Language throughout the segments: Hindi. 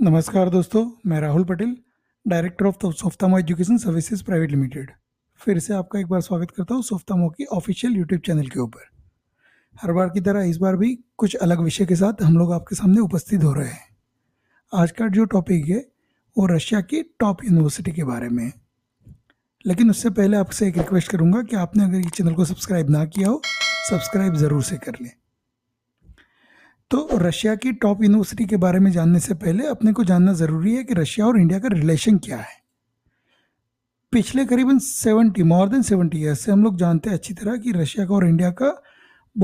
नमस्कार दोस्तों मैं राहुल पटेल डायरेक्टर ऑफ सोफ्तामो एजुकेशन सर्विसेज प्राइवेट लिमिटेड फिर से आपका एक बार स्वागत करता हूँ सोफ्तामो की ऑफिशियल यूट्यूब चैनल के ऊपर हर बार की तरह इस बार भी कुछ अलग विषय के साथ हम लोग आपके सामने उपस्थित हो रहे हैं आज का जो टॉपिक है वो रशिया की टॉप यूनिवर्सिटी के बारे में है लेकिन उससे पहले आपसे एक रिक्वेस्ट करूँगा कि आपने अगर ये चैनल को सब्सक्राइब ना किया हो सब्सक्राइब ज़रूर से कर लें तो रशिया की टॉप यूनिवर्सिटी के बारे में जानने से पहले अपने को जानना ज़रूरी है कि रशिया और इंडिया का रिलेशन क्या है पिछले करीबन seventy more than seventy years से हम लोग जानते हैं अच्छी तरह कि रशिया का और इंडिया का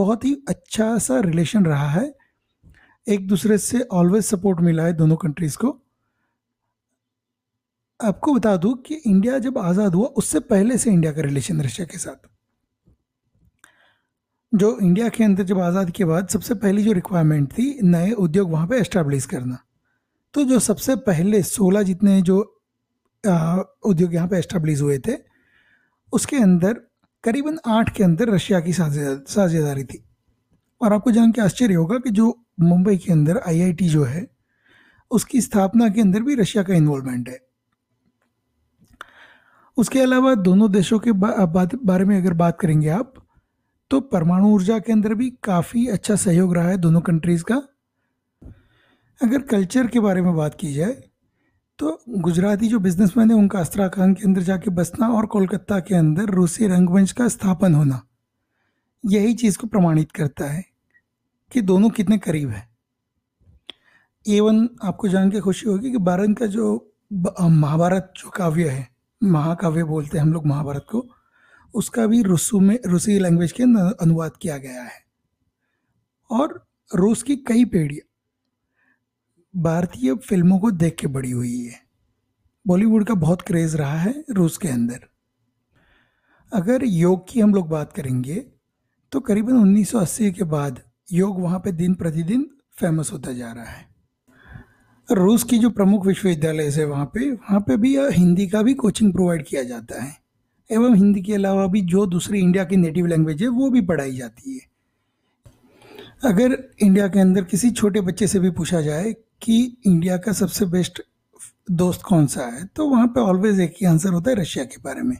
बहुत ही अच्छा सा रिलेशन रहा है एक दूसरे से ऑलवेज सपोर्ट मिला है दोनों कंट्रीज़ को आपको बता दूं कि इंडिया जब आज़ाद हुआ उससे पहले से इंडिया का रिलेशन रशिया के साथ जो इंडिया के अंदर जब आज़ादी के बाद सबसे पहली जो रिक्वायरमेंट थी नए उद्योग वहाँ पे एस्टेब्लिश करना तो जो सबसे पहले सोलह जितने जो आ, उद्योग यहाँ पे एस्टेब्लिश हुए थे उसके अंदर करीबन आठ के अंदर रशिया की साझेदारी थी और आपको जान के आश्चर्य होगा कि जो मुंबई के अंदर आईआईटी जो है उसकी स्थापना के अंदर भी रशिया का इन्वॉल्वमेंट है उसके अलावा दोनों देशों के बा, बारे में अगर बात करेंगे आप तो परमाणु ऊर्जा के अंदर भी काफ़ी अच्छा सहयोग रहा है दोनों कंट्रीज़ का अगर कल्चर के बारे में बात की जाए तो गुजराती जो बिजनेसमैन है उनका अस्त्राखान के अंदर जाके बसना और कोलकाता के अंदर रूसी रंगमंच का स्थापन होना यही चीज़ को प्रमाणित करता है कि दोनों कितने करीब हैं एवन आपको जान के खुशी होगी कि बारन का जो महाभारत जो काव्य है महाकाव्य बोलते हैं हम लोग महाभारत को उसका भी रूसू में रूसी लैंग्वेज के अनुवाद किया गया है और रूस की कई पीढ़ियाँ भारतीय फिल्मों को देख के बड़ी हुई है बॉलीवुड का बहुत क्रेज़ रहा है रूस के अंदर अगर योग की हम लोग बात करेंगे तो करीबन 1980 के बाद योग वहाँ पे दिन प्रतिदिन फेमस होता जा रहा है रूस की जो प्रमुख विश्वविद्यालय है वहाँ पे वहाँ पे भी हिंदी का भी कोचिंग प्रोवाइड किया जाता है एवं हिंदी के अलावा भी जो दूसरी इंडिया की नेटिव लैंग्वेज है वो भी पढ़ाई जाती है अगर इंडिया के अंदर किसी छोटे बच्चे से भी पूछा जाए कि इंडिया का सबसे बेस्ट दोस्त कौन सा है तो वहाँ पे ऑलवेज एक ही आंसर होता है रशिया के बारे में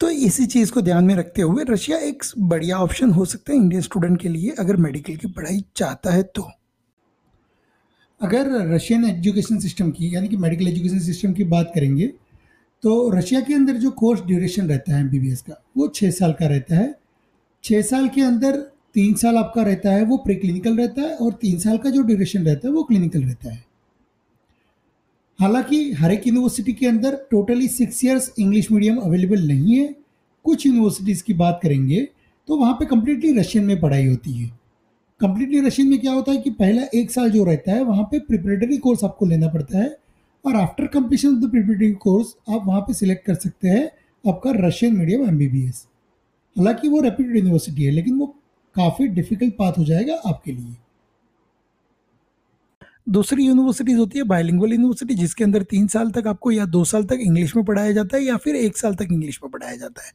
तो इसी चीज़ को ध्यान में रखते हुए रशिया एक बढ़िया ऑप्शन हो सकता है इंडियन स्टूडेंट के लिए अगर मेडिकल की पढ़ाई चाहता है तो अगर रशियन एजुकेशन सिस्टम की यानी कि मेडिकल एजुकेशन सिस्टम की बात करेंगे तो रशिया के अंदर जो कोर्स ड्यूरेशन रहता है एम का वो छः साल का रहता है छः साल के अंदर तीन साल आपका रहता है वो प्री क्लिनिकल रहता है और तीन साल का जो ड्यूरेशन रहता है वो क्लिनिकल रहता है हालांकि हर एक यूनिवर्सिटी के अंदर totally six years English medium available नहीं है कुछ यूनिवर्सिटीज़ की बात करेंगे तो वहाँ पे कम्प्लीटली रशियन में पढ़ाई होती है कम्प्लीटली रशियन में क्या होता है कि पहला एक साल जो रहता है वहाँ पे प्रिपरेटरी कोर्स आपको लेना पड़ता है और after completion of the preparatory course आप वहाँ पे सिलेक्ट कर सकते हैं आपका Russian medium M B B S हालांकि वो रेप्यूटेड यूनिवर्सिटी है लेकिन वो काफ़ी डिफिकल्ट पाथ हो जाएगा आपके लिए दूसरी यूनिवर्सिटीज़ होती है बायलिंगुअल यूनिवर्सिटी जिसके अंदर तीन साल तक आपको या दो साल तक इंग्लिश में पढ़ाया जाता है या फिर एक साल तक इंग्लिश में पढ़ाया जाता है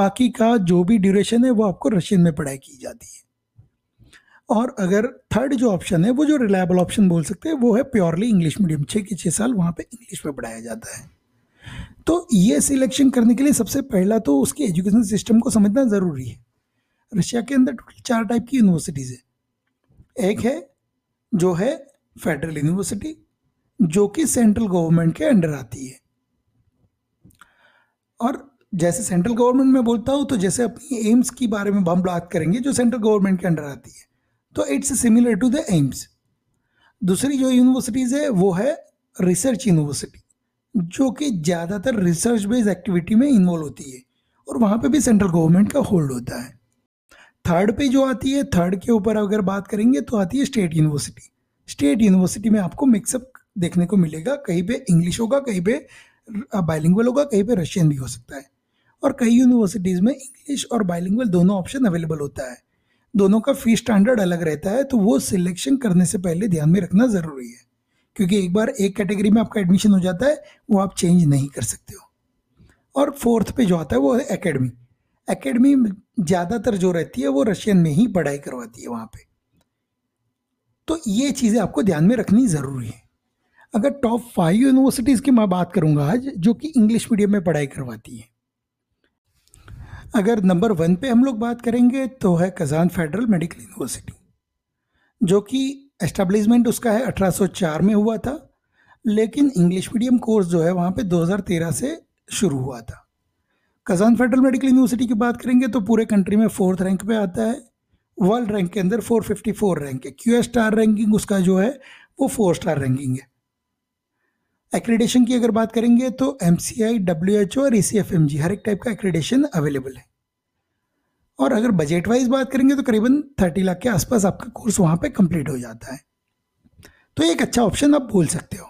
बाकी का जो भी ड्यूरेशन है वो आपको रशियन में पढ़ाई की जाती है और अगर थर्ड जो ऑप्शन है वो जो रिलायबल ऑप्शन बोल सकते हैं वो है प्योरली इंग्लिश मीडियम छः के छः साल वहाँ पे इंग्लिश में पढ़ाया जाता है तो ये सिलेक्शन करने के लिए सबसे पहला तो उसके एजुकेशन सिस्टम को समझना ज़रूरी है रशिया के अंदर टोटल चार टाइप की यूनिवर्सिटीज़ है एक है जो है फेडरल यूनिवर्सिटी जो कि सेंट्रल गवर्नमेंट के अंडर आती है और जैसे सेंट्रल गवर्नमेंट में बोलता हूँ तो जैसे अपनी एम्स की बारे में हम बात करेंगे जो सेंट्रल गवर्नमेंट के अंडर आती है तो it's similar to the AIIMS दूसरी जो यूनिवर्सिटीज़ है वो है रिसर्च यूनिवर्सिटी जो कि ज़्यादातर रिसर्च बेस्ड एक्टिविटी में इन्वॉल्व होती है और वहाँ पे भी सेंट्रल गवर्नमेंट का होल्ड होता है थर्ड पे जो आती है थर्ड के ऊपर अगर बात करेंगे तो आती है स्टेट यूनिवर्सिटी स्टेट यूनिवर्सिटी में आपको मिक्सअप देखने को मिलेगा कहीं पे इंग्लिश होगा कहीं पे बाइलिंग होगा कहीं पे रशियन भी हो सकता है और कई यूनिवर्सिटीज़ में इंग्लिश और बाइलिंगुअल दोनों ऑप्शन अवेलेबल होता है दोनों का फी स्टैंडर्ड अलग रहता है तो वो सिलेक्शन करने से पहले ध्यान में रखना ज़रूरी है क्योंकि एक बार एक कैटेगरी में आपका एडमिशन हो जाता है वो आप चेंज नहीं कर सकते हो और फोर्थ पे जो आता है वो है एकेडमी एकेडमी ज़्यादातर जो रहती है वो रशियन में ही पढ़ाई करवाती है वहाँ पर तो ये चीज़ें आपको ध्यान में रखनी ज़रूरी है अगर टॉप फाइव यूनिवर्सिटीज़ की मैं बात करूँगा आज जो कि इंग्लिश मीडियम में पढ़ाई करवाती है अगर नंबर वन पे हम लोग बात करेंगे तो है कज़ान फेडरल मेडिकल यूनिवर्सिटी जो कि एस्टेब्लिशमेंट उसका है 1804 में हुआ था लेकिन इंग्लिश मीडियम कोर्स जो है वहाँ पे 2013 से शुरू हुआ था कज़ान फेडरल मेडिकल यूनिवर्सिटी की बात करेंगे तो पूरे कंट्री में फोर्थ रैंक पे आता है वर्ल्ड रैंक के अंदर 454 रैंक है क्यू स्टार रैंकिंग उसका जो है वो फोर स्टार रैंकिंग है एक्रेडेशन की अगर बात करेंगे तो M C I W H O और E C F M G हर एक टाइप का एक्रेडेशन अवेलेबल है और अगर बजट वाइज बात करेंगे तो करीबन थर्टी लाख के आसपास आपका कोर्स वहाँ पे कंप्लीट हो जाता है तो एक अच्छा ऑप्शन आप बोल सकते हो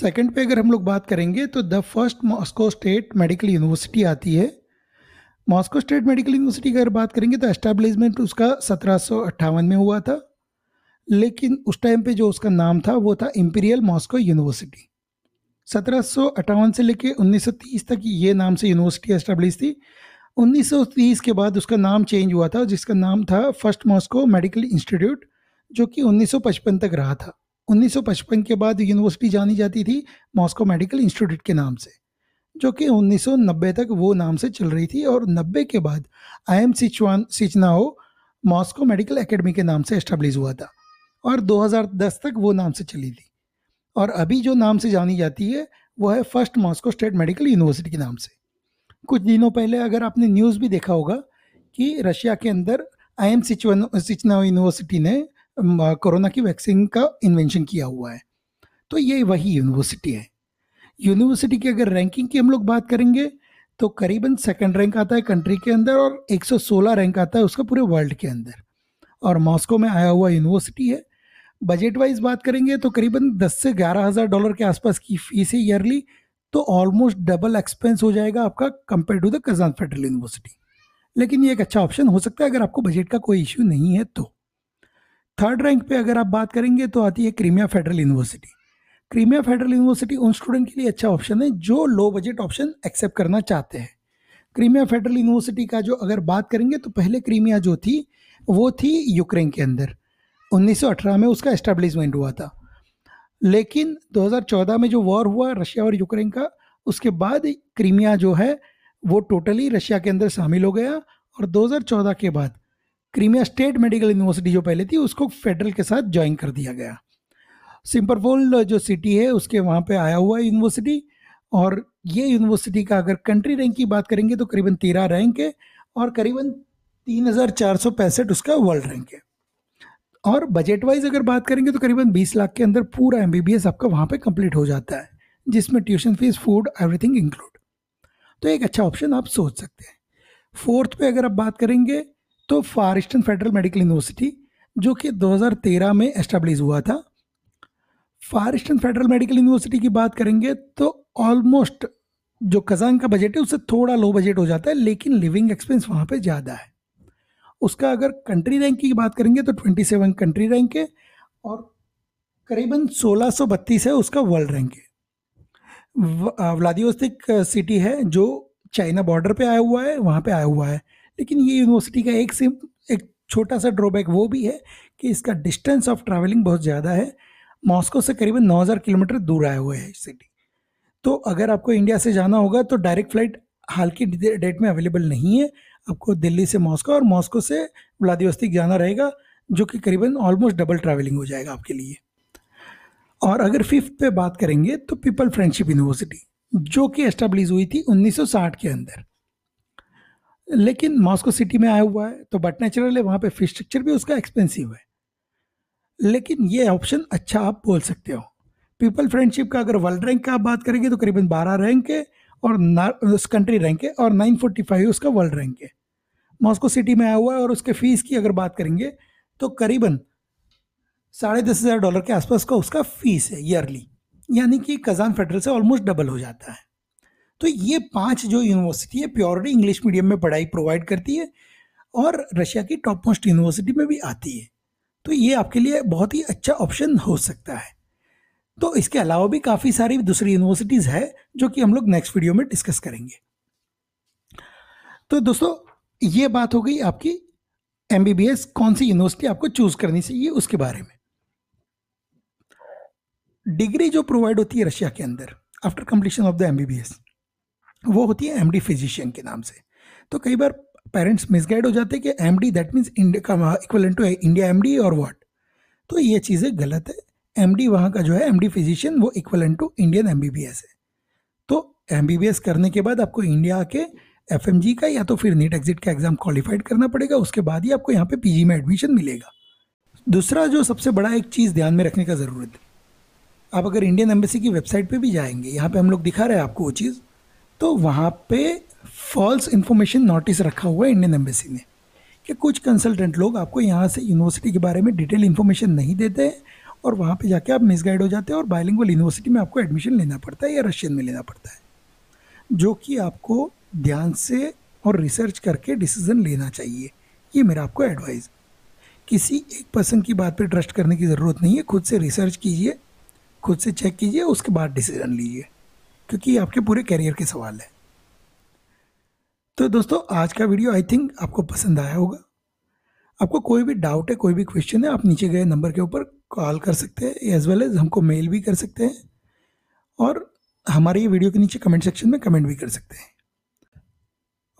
सेकंड पे अगर हम लोग बात करेंगे तो the first Moscow state medical university आती है मॉस्को स्टेट मेडिकल यूनिवर्सिटी की अगर बात करेंगे तो एस्टेब्लिशमेंट उसका सत्रह में हुआ था लेकिन उस टाइम पे जो उसका नाम था वो था इम्पीरियल मॉस्को यूनिवर्सिटी सत्रह से लेके 1930 तक ये नाम से यूनिवर्सिटी एस्टेब्लिश थी 1930 के बाद उसका नाम चेंज हुआ था जिसका नाम था फर्स्ट मॉस्को मेडिकल इंस्टीट्यूट जो कि 1955 तक रहा था 1955 के बाद यूनिवर्सिटी जानी जाती थी मॉस्को मेडिकल इंस्टीट्यूट के नाम से जो कि 1990 तक वो नाम से चल रही थी और 90 के बाद I M Sechenov Sechenov Moscow medical academy के नाम से एस्टेब्लिश हुआ था और 2010 तक वो नाम से चली थी और अभी जो नाम से जानी जाती है वो है first Moscow state medical university के नाम से कुछ दिनों पहले अगर आपने न्यूज़ भी देखा होगा कि रशिया के अंदर आई एम सिचना यूनिवर्सिटी ने कोरोना की वैक्सीन का इन्वेंशन किया हुआ है तो ये वही यूनिवर्सिटी है यूनिवर्सिटी की अगर रैंकिंग की हम लोग बात करेंगे तो करीबन सेकंड रैंक आता है कंट्री के अंदर और 116 रैंक आता है उसका पूरे वर्ल्ड के अंदर और मॉस्को में आया हुआ यूनिवर्सिटी है बजट वाइज बात करेंगे तो करीबन दस से ग्यारह हज़ार डॉलर के आसपास की फीस है ईयरली तो ऑलमोस्ट डबल एक्सपेंस हो जाएगा आपका compare to the Kazan federal university लेकिन ये एक अच्छा ऑप्शन हो सकता है अगर आपको बजट का कोई इश्यू नहीं है तो थर्ड रैंक पे अगर आप बात करेंगे तो आती है Crimea federal university Crimea federal university उन स्टूडेंट के लिए अच्छा ऑप्शन है जो लो बजट ऑप्शन एक्सेप्ट करना चाहते हैं क्रीमिया फेडरल यूनिवर्सिटी का जो अगर बात करेंगे तो पहले क्रीमिया जो थी वो थी यूक्रेन के अंदर 1918 में उसका इस्टेब्लिशमेंट हुआ था लेकिन 2014 में जो वॉर हुआ रशिया और यूक्रेन का उसके बाद क्रीमिया जो है वो टोटली रशिया के अंदर शामिल हो गया और 2014 के बाद क्रीमिया स्टेट मेडिकल यूनिवर्सिटी जो पहले थी उसको फेडरल के साथ ज्वाइन कर दिया गया सिम्परपोल जो सिटी है उसके वहाँ पे आया हुआ है यूनिवर्सिटी और ये यूनिवर्सिटी का अगर कंट्री रैंक की बात करेंगे तो करीबन तेरह रैंक है और करीबन तीन हज़ार चार सौ पैंसठ उसका वर्ल्ड रैंक है और बजट वाइज अगर बात करेंगे तो करीबन बीस लाख के अंदर पूरा एम आपका वहाँ पर कंप्लीट हो जाता है जिसमें tuition fees food everything include तो एक अच्छा ऑप्शन आप सोच सकते हैं फोर्थ पे अगर आप बात करेंगे तो Far Eastern federal medical university जो कि 2013 में एस्टेब्लिश हुआ था Far Eastern federal medical university की बात करेंगे तो ऑलमोस्ट जो कजान का बजट है उससे थोड़ा लो बजट हो जाता है लेकिन लिविंग एक्सपेंस वहाँ पर ज़्यादा है उसका अगर कंट्री रैंक की बात करेंगे तो ट्वेंटी सेवन कंट्री रैंक है और करीबन सोलह सौ बत्तीस है उसका वर्ल्ड रैंक है व्लादिवस्तिक सिटी है जो चाइना बॉर्डर पे आया हुआ है वहाँ पे आया हुआ है लेकिन ये यूनिवर्सिटी का एक सिम एक छोटा सा ड्रॉबैक वो भी है कि इसका डिस्टेंस ऑफ ट्रैवलिंग बहुत ज़्यादा है मॉस्को से करीबन 9000 किलोमीटर दूर आए हुए है सिटी तो अगर आपको इंडिया से जाना होगा तो डायरेक्ट फ्लाइट हाल की डेट में अवेलेबल नहीं है आपको दिल्ली से मॉस्को और मॉस्को से व्लादिवस्तिक जाना रहेगा जो कि करीबन ऑलमोस्ट डबल ट्रैवलिंग हो जाएगा आपके लिए और अगर फिफ्थ पे बात करेंगे तो पीपल फ्रेंडशिप यूनिवर्सिटी जो कि एस्टेब्लिश हुई थी 1960 के अंदर लेकिन मॉस्को सिटी में आया हुआ है तो बट नेचुरल है वहाँ पर फीस स्ट्रक्चर भी उसका एक्सपेंसिव है लेकिन ये ऑप्शन अच्छा आप बोल सकते हो पीपल फ्रेंडशिप का अगर वर्ल्ड रैंक का आप बात करेंगे तो करीबन बारह रैंक है और उस कंट्री रैंक है और 945 उसका वर्ल्ड रैंक है मॉस्को सिटी में आया हुआ है और उसके फीस की अगर बात करेंगे तो करीबन साढ़े दस हज़ार डॉलर के आसपास का उसका फीस है ईयरली यानी कि कज़ान फेडरल से ऑलमोस्ट डबल हो जाता है तो ये पांच जो यूनिवर्सिटी है प्योरली इंग्लिश मीडियम में पढ़ाई प्रोवाइड करती है और रशिया की टॉप मोस्ट यूनिवर्सिटी में भी आती है तो ये आपके लिए बहुत ही अच्छा ऑप्शन हो सकता है तो इसके अलावा भी काफ़ी सारी दूसरी यूनिवर्सिटीज़ है जो कि हम लोग नेक्स्ट वीडियो में डिस्कस करेंगे तो दोस्तों ये बात हो गई आपकी एम कौन सी यूनिवर्सिटी आपको चूज़ करनी चाहिए उसके बारे में डिग्री जो प्रोवाइड होती है रशिया के अंदर after completion of the M वो होती है एम फिजिशियन के नाम से तो कई बार पेरेंट्स मिसगाइड हो जाते हैं कि M D that means equal to India M और व्हाट तो ये चीज़ें गलत है एम डी वहाँ का जो है एम डी फिजिशियन वो equal to Indian M B B S है तो एम बी बी एस करने के बाद आपको इंडिया आके एफ एम जी का या तो फिर नीट एग्जिट का एग्ज़ाम क्वालिफाइड करना पड़ेगा उसके बाद ही आपको यहाँ पे जी में एडमिशन मिलेगा दूसरा जो सबसे बड़ा एक चीज़ ध्यान में रखने का ज़रूरत है आप अगर इंडियन एम्बेसी की वेबसाइट पे भी जाएंगे यहाँ पे हम लोग दिखा रहे हैं आपको वो चीज़ तो वहाँ पे फॉल्स इन्फॉर्मेशन नोटिस रखा हुआ है इंडियन एम्बेसी ने कि कुछ कंसल्टेंट लोग आपको यहाँ से यूनिवर्सिटी के बारे में डिटेल इन्फॉर्मेशन नहीं देते हैं और वहाँ पे जाके आप मिसगाइड हो जाते हैं और बायलिंगुअल यूनिवर्सिटी में आपको एडमिशन लेना पड़ता है या रशियन में लेना पड़ता है जो कि आपको ध्यान से और रिसर्च करके डिसीज़न लेना चाहिए ये मेरा आपको एडवाइस किसी एक पर्सन की बात पर ट्रस्ट करने की ज़रूरत नहीं है खुद से रिसर्च कीजिए खुद से चेक कीजिए उसके बाद डिसीज़न लीजिए क्योंकि ये आपके पूरे करियर के सवाल है तो दोस्तों आज का वीडियो आई थिंक आपको पसंद आया होगा आपको कोई भी डाउट है कोई भी क्वेश्चन है आप नीचे गए नंबर के ऊपर कॉल कर सकते हैं एज वेल एज हमको मेल भी कर सकते हैं और हमारे ये वीडियो के नीचे कमेंट सेक्शन में कमेंट भी कर सकते हैं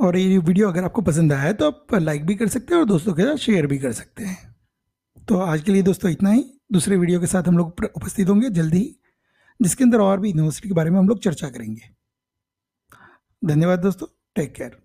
और ये वीडियो अगर आपको पसंद आया है तो आप लाइक भी कर सकते हैं और दोस्तों के साथ शेयर भी कर सकते हैं तो आज के लिए दोस्तों इतना ही दूसरे वीडियो के साथ हम लोग उपस्थित होंगे जल्दी ही जिसके अंदर और भी यूनिवर्सिटी के बारे में हम लोग चर्चा करेंगे धन्यवाद दोस्तों टेक केयर